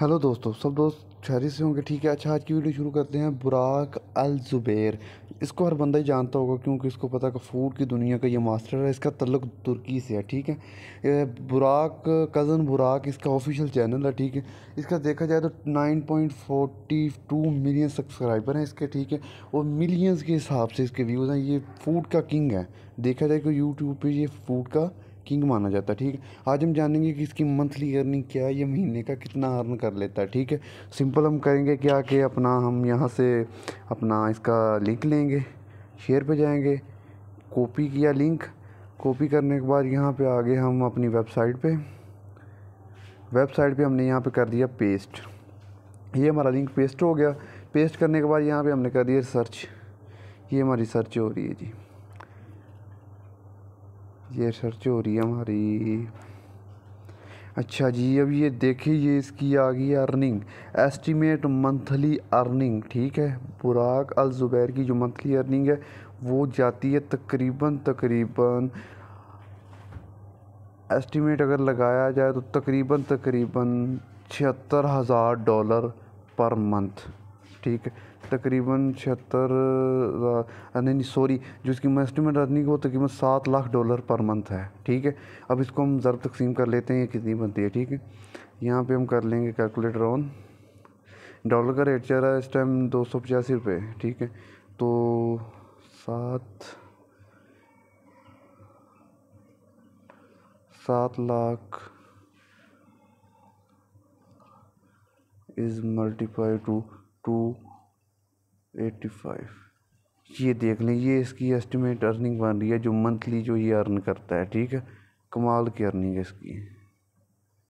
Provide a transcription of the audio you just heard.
hello दोस्तों सब दोस्त शहरी से होंगे ठीक है अच्छा आज की वीडियो शुरू करते हैं बुराक अल ज़ुबैर इसको हर बंदा ही जानता होगा क्योंकि इसको पता है फूड की दुनिया का ये मास्टर है इसका तल्लक तुर्की से है ठीक है बुराक कज़न बुराक इसका ऑफिशियल चैनल है ठीक है इसका देखा जाए तो 9.42 मिलियन सब्सक्राइबर हैं इसके ठीक है और मिलियंस के हिसाब से इसके व्यूज़ हैं ये फूड का किंग है देखा जाए कि यूट्यूब पर ये फूड का किंग माना जाता है ठीक है आज हम जानेंगे कि इसकी मंथली अर्निंग क्या है ये महीने का कितना अर्न कर लेता है ठीक है सिंपल हम करेंगे क्या कि अपना हम यहाँ से अपना इसका लिंक लेंगे शेयर पे जाएंगे कॉपी किया लिंक कॉपी करने के बाद यहाँ पे आगे हम अपनी वेबसाइट पे वेबसाइट पे हमने यहाँ पे कर दिया पेस्ट ये हमारा लिंक पेस्ट हो गया पेस्ट करने के बाद यहाँ पे हमने कर दिया सर्च ये हमारी सर्च हो रही है जी ये सर्च हो रही है हमारी अच्छा जी अब ये देखिए ये इसकी आ गई अर्निंग एस्टीमेट मंथली अर्निंग ठीक है बुराक अल ज़ुबैर की जो मंथली अर्निंग है वो जाती है तकरीबन तकरीबन एस्टीमेट अगर लगाया जाए तो तकरीबन तकरीबन छिहत्तर हज़ार डॉलर पर मंथ ठीक है तकरीबन छिहत्तर नहीं सॉरी जो इसकी एस्टिमेट रनिंग वो तकरीबन सात लाख डॉलर पर मंथ है ठीक है अब इसको हम ज़रब तकसीम कर लेते हैं ये कितनी बनती है ठीक है यहाँ पे हम कर लेंगे कैलकुलेटर ऑन डॉलर का रेट चल रहा है इस टाइम दो सौ पचासी रुपये ठीक है तो सात सात lakh is multiply to two eighty five ये देख लें ये इसकी एस्टिमेट अर्निंग बन रही है जो मंथली जो ये अर्न करता है ठीक है कमाल की अर्निंग है इसकी